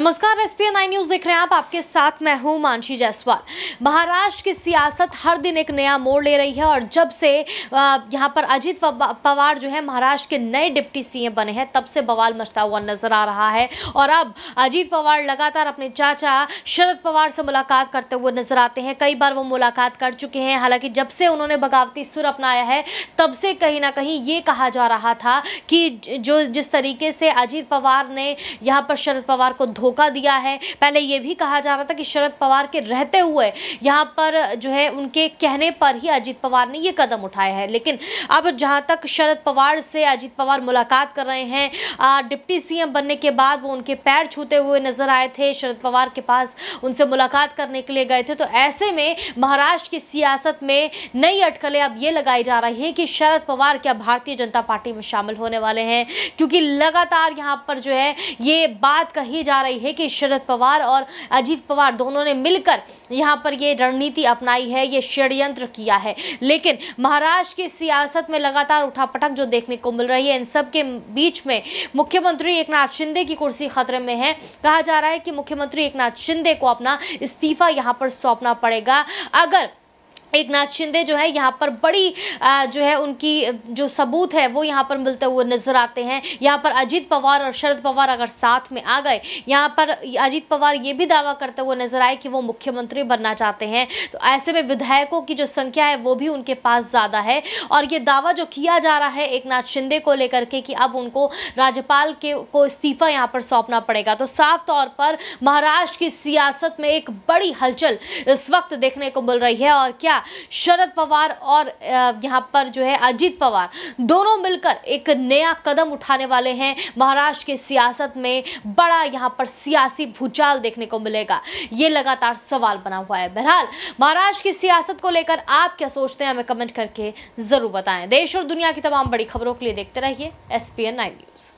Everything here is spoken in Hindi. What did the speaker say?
नमस्कार एस पी न्यूज देख रहे हैं आप आपके साथ मैं हूं मानसी जायसवाल महाराष्ट्र की सियासत हर दिन एक नया मोड़ ले रही है और जब से यहां पर अजीत पवार जो है महाराष्ट्र के नए डिप्टी सीएम बने हैं तब से बवाल मचता हुआ नजर आ रहा है और अब अजीत पवार लगातार अपने चाचा शरद पवार से मुलाकात करते हुए नजर आते हैं कई बार वो मुलाकात कर चुके हैं हालांकि जब से उन्होंने बगावती सुर अपनाया है तब से कहीं ना कहीं ये कहा जा रहा था कि जो जिस तरीके से अजीत पवार ने यहाँ पर शरद पवार को धो धोखा दिया है पहले ये भी कहा जा रहा था कि शरद पवार के रहते हुए यहाँ पर जो है उनके कहने पर ही अजीत पवार ने ये कदम उठाया है लेकिन अब जहाँ तक शरद पवार से अजीत पवार मुलाकात कर रहे हैं डिप्टी सीएम बनने के बाद वो उनके पैर छूते हुए नजर आए थे शरद पवार के पास उनसे मुलाकात करने के लिए गए थे तो ऐसे में महाराष्ट्र की सियासत में नई अटकलें अब ये लगाई जा रही हैं कि शरद पवार क्या भारतीय जनता पार्टी में शामिल होने वाले हैं क्योंकि लगातार यहाँ पर जो है ये बात कही जा रही आई है कि शरद पवार और अजीत पवार दोनों ने मिलकर यहाँ पर ये रणनीति अपनाई है ये षड्यंत्र किया है लेकिन महाराष्ट्र की सियासत में लगातार उठापटक जो देखने को मिल रही है इन सब के बीच में मुख्यमंत्री एकनाथ शिंदे की कुर्सी खतरे में है कहा जा रहा है कि मुख्यमंत्री एकनाथ शिंदे को अपना इस्तीफा यहाँ पर सौंपना पड़ेगा अगर एक नाथ शिंदे जो है यहाँ पर बड़ी जो है उनकी जो सबूत है वो यहाँ पर मिलते हुए नजर आते हैं यहाँ पर अजीत पवार और शरद पवार अगर साथ में आ गए यहाँ पर अजीत पवार ये भी दावा करते हुए नजर आए कि वो मुख्यमंत्री बनना चाहते हैं तो ऐसे में विधायकों की जो संख्या है वो भी उनके पास ज़्यादा है और ये दावा जो किया जा रहा है एक नाथ शिंदे को लेकर के कि अब उनको राज्यपाल के को इस्तीफा यहाँ पर सौंपना पड़ेगा तो साफ तौर पर महाराष्ट्र की सियासत में एक बड़ी हलचल इस वक्त देखने को मिल रही है और क्या गया शरद पवार और यहाँ पर जो है अजीत पवार दोनों मिलकर एक नया कदम उठाने वाले हैं महाराष्ट्र के सियासत में बड़ा यहाँ पर सियासी भूचाल देखने को मिलेगा ये लगातार सवाल बना हुआ है बहरहाल महाराष्ट्र की सियासत को लेकर आप क्या सोचते हैं हमें कमेंट करके जरूर बताएं देश और दुनिया की तमाम बड़ी खबरों के लिए देखते रहिए एस पी न्यूज़